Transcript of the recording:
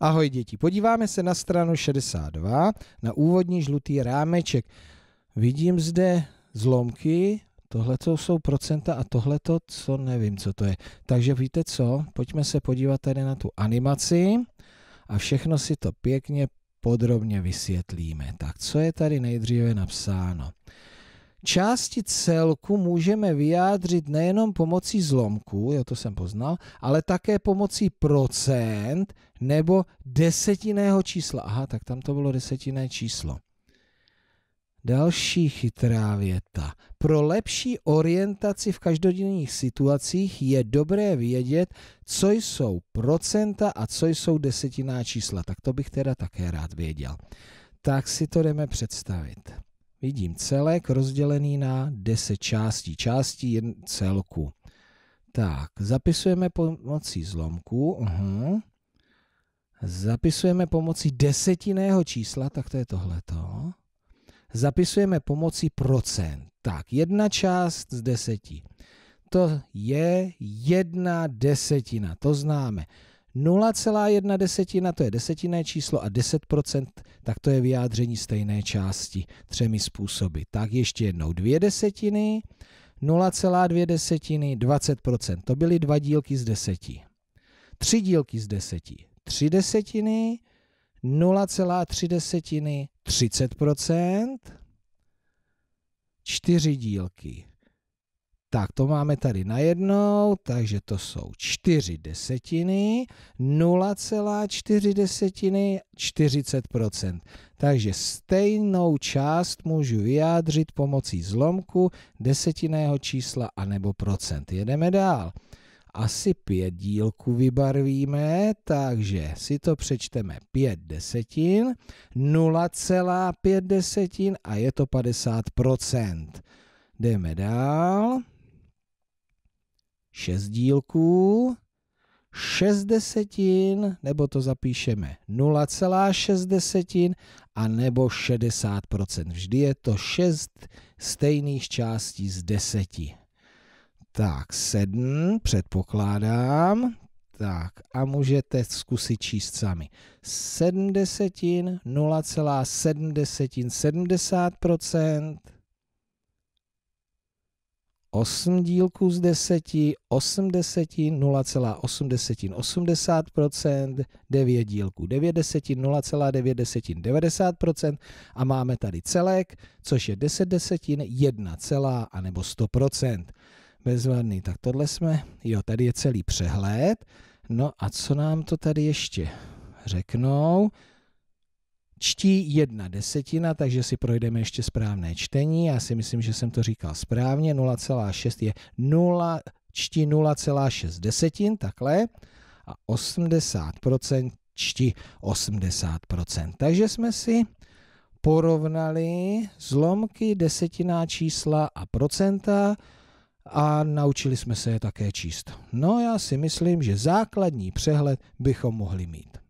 Ahoj děti, podíváme se na stranu 62, na úvodní žlutý rámeček. Vidím zde zlomky, tohle jsou procenta a tohle to, co nevím, co to je. Takže víte co, pojďme se podívat tady na tu animaci a všechno si to pěkně podrobně vysvětlíme. Tak co je tady nejdříve napsáno? části celku můžeme vyjádřit nejenom pomocí zlomku, jo, to jsem poznal, ale také pomocí procent nebo desetinného čísla. Aha, tak tam to bylo desetinné číslo. Další chytrá věta. Pro lepší orientaci v každodenních situacích je dobré vědět, co jsou procenta a co jsou desetiná čísla. Tak to bych teda také rád věděl. Tak si to jdeme představit. Vidím celek rozdělený na 10 částí, částí jen celku. Tak, zapisujeme pomocí zlomku. Uhum. Zapisujeme pomocí desetinného čísla, tak to je tohleto. Zapisujeme pomocí procent. Tak, jedna část z deseti. To je jedna desetina, to známe. 0,1 desetina, to je desetinné číslo a 10%, tak to je vyjádření stejné části třemi způsoby. Tak ještě jednou dvě desetiny, 0,2 desetiny, 20%. To byly dva dílky z deseti. Tři dílky z deseti, tři desetiny, 0,3 desetiny, 30%. Čtyři dílky, tak to máme tady na jednou, takže to jsou 4 desetiny, 0,4 desetiny, 40%. Takže stejnou část můžu vyjádřit pomocí zlomku desetinného čísla anebo procent. Jedeme dál. Asi pět dílku vybarvíme, takže si to přečteme 5 desetin, 0,5 desetin a je to 50%. Jdeme dál. 6 dílků, 6 desetin, nebo to zapíšeme 0,6 desetin, a nebo 60%. Vždy je to 6 stejných částí z 10. Tak, 7 předpokládám. Tak a můžete zkusit číst sami. 7 desetin, 0,7 desetin, 70%. 8 dílků z 10, 8 desetin 0,8 desetin 80%, 9 dílků 9 desetin 0,9 desetin 90% a máme tady celek, což je 10 desetin 1 celá anebo 100%. Bezvadný, tak tohle jsme, jo, tady je celý přehled. No a co nám to tady ještě řeknou? čtí jedna desetina, takže si projdeme ještě správné čtení. Já si myslím, že jsem to říkal správně. 0,6 je 0, čtí 0,6 desetin, takhle. A 80% čtí 80%. Takže jsme si porovnali zlomky, desetiná čísla a procenta a naučili jsme se je také číst. No já si myslím, že základní přehled bychom mohli mít.